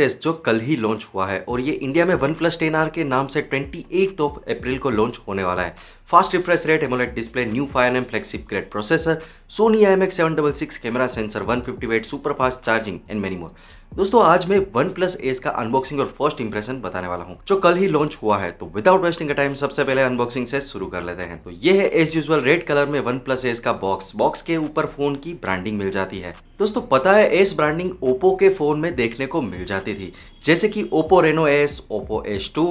S जो कल ही launch हुआ है और ये इंडिया में वन प्लस टेन आर के नाम से ट्वेंटी एट ऑफ अप्रैल को लॉन्च होने वाला है fast refresh rate AMOLED display new fire M flagship grade processor Sony I M X seven double six camera sensor one fifty watt super fast charging and many more दोस्तों आज मैं OnePlus Ace का unboxing और first impression बताने वाला हूँ जो कल ही लॉन्च हुआ है तो विदाउट वेस्टिंग का टाइम सबसे पहले अनबॉक्सिंग से शुरू कर लेते हैं तो ये है एज यूजल रेड कलर में वन प्लस एस का बॉक्स बॉक्स के ऊपर फोन की ब्रांडिंग मिल जाती है दोस्तों पता है एस ब्रांडिंग ओप्पो के फोन में देखने को मिल जाती थी जैसे कि Oppo Reno Ace Oppo Ace two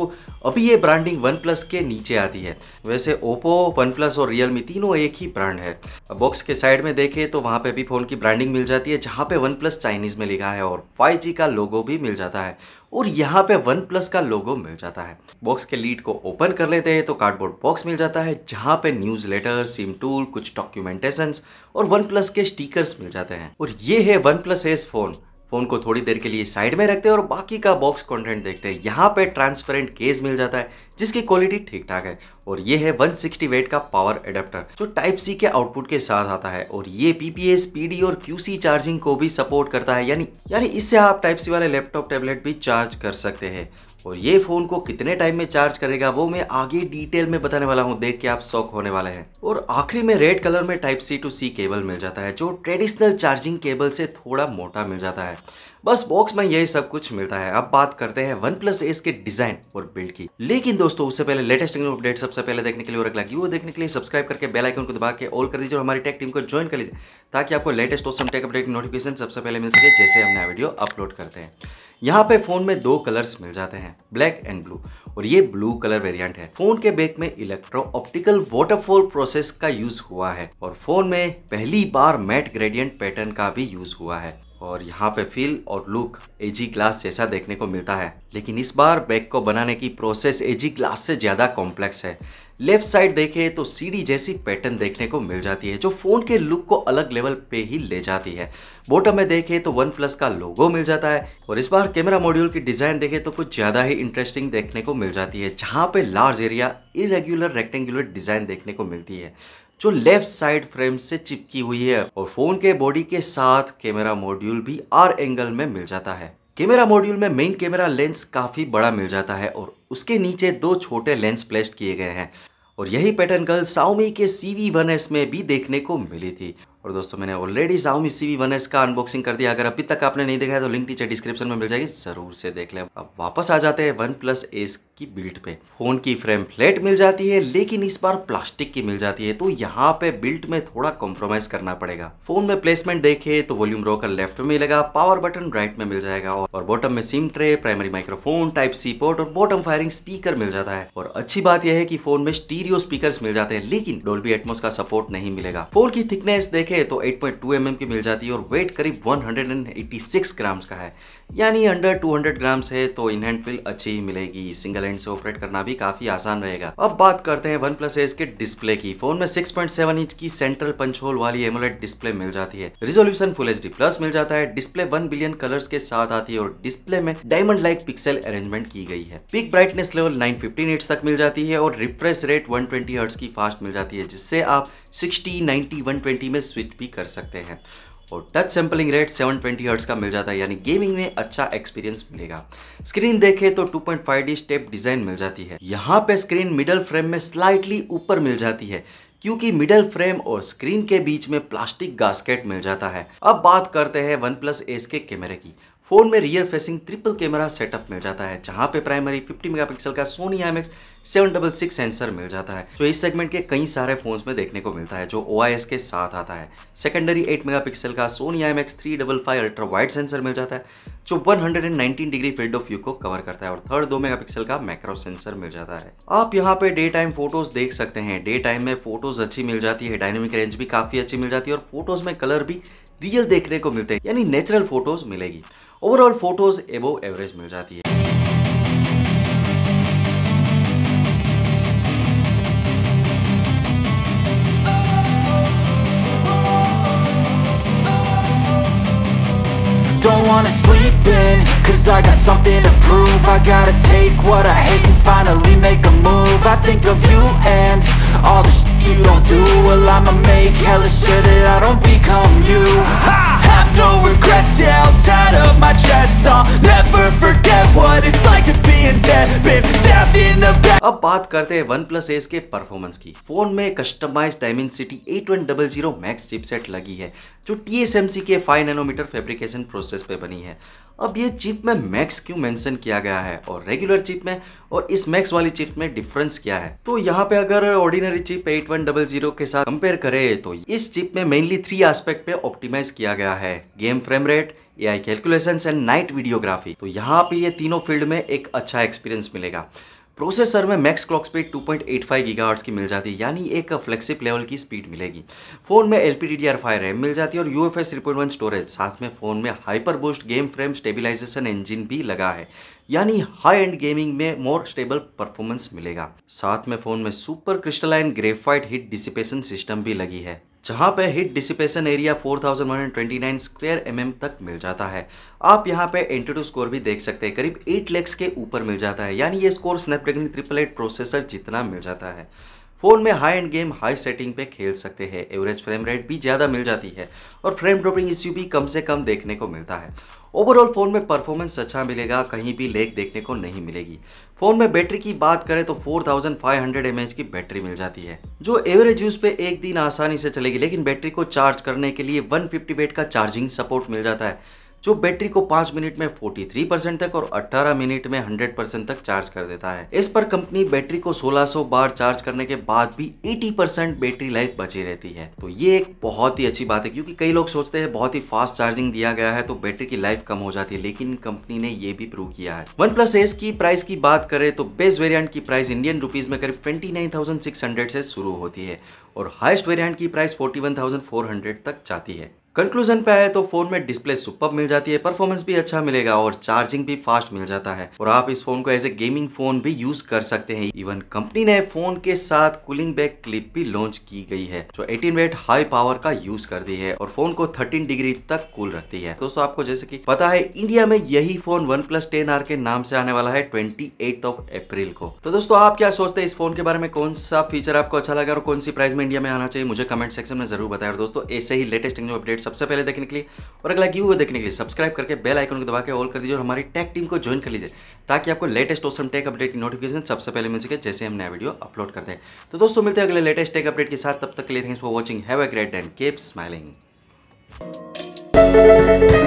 अभी ये ब्रांडिंग वन प्लस के नीचे आती है वैसे ओप्पो वन प्लस और रियल मी तीनों एक ही ब्रांड है बॉक्स के साइड में देखें तो वहाँ पे भी फ़ोन की ब्रांडिंग मिल जाती है जहाँ पे वन प्लस चाइनीज़ में लिखा है और 5G का लोगो भी मिल जाता है और यहाँ पे वन प्लस का लोगो मिल जाता है बॉक्स के लीड को ओपन कर लेते हैं तो कार्डबोर्ड बॉक्स मिल जाता है जहाँ पे न्यूज लेटर सिम टूल कुछ डॉक्यूमेंटेशंस और वन प्लस के स्टीकर मिल जाते हैं और ये है OnePlus Ace phone phone को थोड़ी देर के लिए साइड में रखते हैं और बाकी का बॉक्स कंटेंट देखते हैं यहाँ पे ट्रांसपेरेंट केस मिल जाता है जिसकी क्वालिटी ठीक ठाक है और ये है 160 वेट का पावर एडेप्टर जो टाइप सी के आउटपुट के साथ आता है और ये पीपीएस पीडी और क्यूसी चार्जिंग को भी सपोर्ट करता है यानी यानी इससे आप टाइप सी वाले लैपटॉप टैबलेट भी चार्ज कर सकते हैं और ये फ़ोन को कितने टाइम में चार्ज करेगा वो मैं आगे डिटेल में बताने वाला हूँ देख के आप शौक होने वाले हैं और आखिरी में रेड कलर में type C to C cable मिल जाता है जो ट्रेडिशनल चार्जिंग केबल से थोड़ा मोटा मिल जाता है बस बॉक्स में यही सब कुछ मिलता है अब बात करते हैं वन प्लस एस के डिजाइन और बिल्ड की लेकिन दोस्तों उससे पहले लेटेस्ट न्यू अपडेट सबसे पहले देखने के लिए और अगला वो देखने के लिए सब्सक्राइब करके बेल आइकन को दबा के ऑल कर दीजिए और हमारी टेक टीम को ज्वाइन कर लीजिए ताकि आपको latest awesome tech update notification सबसे पहले मिल सके जैसे हम नया वीडियो अपलोड करते हैं यहाँ पे फ़ोन में दो कलर्स मिल जाते हैं ब्लैक एंड ब्लू और ये ब्लू कलर वेरिएंट है फोन के बैक में इलेक्ट्रो ऑप्टिकल वाटरफॉल प्रोसेस का यूज हुआ है और फोन में पहली बार मैट ग्रेडियंट पैटर्न का भी यूज हुआ है और यहाँ पे फील और लुक एजी ग्लास जैसा देखने को मिलता है लेकिन इस बार बैग को बनाने की प्रोसेस एजी ग्लास से ज़्यादा कॉम्प्लेक्स है लेफ्ट साइड देखें तो सीडी जैसी पैटर्न देखने को मिल जाती है जो फ़ोन के लुक को अलग लेवल पे ही ले जाती है बॉटम में देखें तो वन प्लस का लोगो मिल जाता है और इस बार कैमरा मॉड्यूल की डिज़ाइन देखें तो कुछ ज़्यादा ही इंटरेस्टिंग देखने को मिल जाती है जहाँ पे large area irregular rectangular design देखने को मिलती है जो लेफ्ट साइड फ्रेम से चिपकी हुई है और फोन के बॉडी के साथ कैमरा मॉड्यूल भी आर एंगल में मिल जाता है कैमरा मॉड्यूल में मेन कैमरा लेंस काफ़ी बड़ा मिल जाता है और उसके नीचे दो छोटे लेंस प्लेस्ड किए गए हैं और यही पैटर्न कल साउमी के सी वी वन एस में भी देखने को मिली थी और दोस्तों मैंने already Xiaomi CV one S का अनबॉक्सिंग कर दिया अगर अभी तक आपने नहीं देखा है तो लिंक नीचे डिस्क्रिप्शन में मिल जाएगी जरूर से देख लें अब वापस आ जाते हैं वन प्लस एस की बिल्ट पे फोन की फ्रेम फ्लैट मिल जाती है लेकिन इस बार प्लास्टिक की मिल जाती है तो यहाँ पे बिल्ट में थोड़ा कॉम्प्रोमाइज करना पड़ेगा फोन में प्लेसमेंट देखे तो वॉल्यूम रोकर लेफ्ट में मिलेगा पावर बटन राइट में मिल जाएगा और बॉटम में sim tray primary microphone type C port और बॉटम फायरिंग स्पीकर मिल जाता है और अच्छी बात यह है की फोन में स्टीरियो स्पीकर मिल जाते हैं लेकिन डोल्बी एटमोस का सपोर्ट नहीं मिलेगा फोन की थिकनेस देखे देखें तो 8.2 पॉइंट mm की मिल जाती है और वेट करीब 186 ग्राम्स का है यानी अंडर 200 ग्राम्स है तो इन हैंड फील अच्छी ही मिलेगी सिंगल हैंड से ऑपरेट करना भी काफी आसान रहेगा अब बात करते हैं वन प्लस एस के डिस्प्ले की फोन में 6.7 इंच की सेंट्रल पंचोल वाली एमोलेट डिस्प्ले मिल जाती है रिजोल्यूशन फुल एच प्लस मिल जाता है डिस्प्ले वन बिलियन कलर के साथ आती है और डिस्प्ले में डायमंड लाइक पिक्सल अरेंजमेंट की गई है peak brightness level nine fifteen तक मिल जाती है और रिफ्रेश रेट वन ट्वेंटी की फास्ट मिल जाती है जिससे आप सिक्सटी नाइन्टी वन ट्वेंटी में स्विच भी कर सकते हैं और touch sampling rate 720 twenty hertz का मिल जाता है यानी गेमिंग में अच्छा एक्सपीरियंस मिलेगा स्क्रीन देखें तो 2.5D स्टेप डिज़ाइन मिल जाती है यहाँ पे स्क्रीन मिडल फ्रेम में स्लाइटली ऊपर मिल जाती है क्योंकि मिडल फ्रेम और स्क्रीन के बीच में प्लास्टिक गास्केट मिल जाता है अब बात करते हैं वन प्लस एस के कैमरे की फोन में rear facing triple camera setup मिल जाता है जहाँ पे प्राइमरी 50 मेगापिक्सल का Sony M seven double six sensor मिल जाता है जो इस सेगमेंट के कई सारे फोन्स में देखने को मिलता है जो ओ के साथ आता है सेकेंडरी एट मेगापिक्सल का Sony I M X three double five ultra wide sensor मिल जाता है जो 119 डिग्री फील्ड ऑफ व्यू को कवर करता है और थर्ड दो मेगापिक्सल का मैक्रो सेंसर मिल जाता है आप यहाँ पे डे टाइम फोटोज देख सकते हैं डे टाइम में फोटोज अच्छी मिल जाती है डायनेमिक रेंज भी काफी अच्छी मिल जाती है और फोटोज में कलर भी रियल देखने को मिलते हैं यानी नेचुरल फोटोज मिलेगी ओवरऑल फोटोज एबो एवरेज मिल जाती है wanna sleep in Cause I got something to prove I gotta take what I hate and finally make a move I think of you and all the shit you don't do Well I'ma make hella sure that I don't become you I have no regrets, yeah, I'll tie up my chest I'll never forget what it's like to be in debt Been stabbed in the back अब बात करते हैं OnePlus Ace के performance की phone में customize Dimensity eight one double zero max chipset लगी है जो टी के फाइव नैनोमीटर फेब्रिकेशन प्रोसेस पे बनी है अब ये चिप में मैक्स क्यों मेंशन किया गया है और रेगुलर चिप में और इस मैक्स वाली चिप में डिफरेंस क्या है तो यहाँ पे अगर ordinary chip eight one double zero के साथ कंपेयर करें तो इस चिप में मेनली थ्री एस्पेक्ट पे ऑप्टिमाइज किया गया है game frame rate AI calculations and night videography तो यहाँ पे ये तीनों फील्ड में एक अच्छा एक्सपीरियंस मिलेगा प्रोसेसर में मैक्स क्लॉक स्पीड 2.85 पॉइंट की मिल जाती है यानी एक फ्लेक्सिप लेवल की स्पीड मिलेगी फ़ोन में एल पी रैम मिल जाती है और यू एफ स्टोरेज साथ में फ़ोन में hyper boost game frame stabilization engine भी लगा है यानी हाई एंड गेमिंग में मोर स्टेबल परफॉर्मेंस मिलेगा साथ में फ़ोन में super crystalline graphite heat dissipation system भी लगी है जहाँ पे heat dissipation area 4129 square mm तक मिल जाता है आप यहाँ पे टू स्कोर भी देख सकते हैं करीब 8 लैक्स के ऊपर मिल जाता है यानी ये score Snapdragon triple eight processor जितना मिल जाता है फ़ोन में high end game high setting पे खेल सकते हैं एवरेज फ्रेम रेट भी ज़्यादा मिल जाती है और फ्रेम ड्रॉपिंग इश्यू भी कम से कम देखने को मिलता है ओवरऑल फ़ोन में परफॉर्मेंस अच्छा मिलेगा कहीं भी लेक देखने को नहीं मिलेगी फ़ोन में बैटरी की बात करें तो 4500 थाउजेंड की बैटरी मिल जाती है जो एवरेज यूज़ पे एक दिन आसानी से चलेगी लेकिन बैटरी को चार्ज करने के लिए 150 फिफ्टी का चार्जिंग सपोर्ट मिल जाता है जो बैटरी को पांच मिनट में 43 परसेंट तक और 18 मिनट में 100 परसेंट तक चार्ज कर देता है इस पर कंपनी बैटरी को 1600 बार चार्ज करने के बाद भी 80 परसेंट बैटरी लाइफ बची रहती है तो ये एक बहुत ही अच्छी बात है क्योंकि कई लोग सोचते हैं बहुत ही फास्ट चार्जिंग दिया गया है तो बैटरी की लाइफ कम हो जाती है लेकिन कंपनी ने ये भी प्रूव किया है वन प्लस एस की प्राइस की बात करें तो बेस्ट वेरियंट की प्राइस इंडियन रुपीज में करीब ट्वेंटी से शुरू होती है और हाइस्ट वेरियंट की प्राइस फोर्टी तक जाती है कंक्लूजन पे आए तो फोन में डिस्प्ले सुपर मिल जाती है परफॉर्मेंस भी अच्छा मिलेगा और चार्जिंग भी फास्ट मिल जाता है और आप इस फोन को एज ए गेमिंग फोन भी यूज कर सकते हैं इवन कंपनी ने फोन के साथ कूलिंग बैग क्लिप भी लॉन्च की गई है जो 18 वेट हाई पावर का यूज कर दी है और फोन को 13 डिग्री तक कूल रखती है दोस्तों आपको जैसे की पता है इंडिया में यही phone OnePlus ten R के नाम से आने वाला है ट्वेंटी ऑफ अप्रैल को तो दोस्तों आप क्या सोचते हैं इस फोन के बारे में कौन सा फीचर आपको अच्छा लगा और कौन सी प्राइस में इंडिया में आना चाहिए मुझे कमेंट सेक्शन में जरूर बताया दोस्तों ऐसे ही लेटेस्ट अपडेट अपडेट सबसे पहले देखने के लिए और अगला गिव देखने के लिए सब्सक्राइब करके बेल आइकन को दबा के ऑल कर दीजिए और हमारी टेक टीम को ज्वाइन कर लीजिए ताकि आपको लेटेस्ट ऑसम टेक अपडेट की नोटिफिकेशन सबसे पहले मिल सके जैसे हम नया वीडियो अपलोड करते हैं तो दोस्तों मिलते हैं अगले लेटेस्ट टेक अपडेट के साथ तब तक के लिए thanks for watching have a great and keep smiling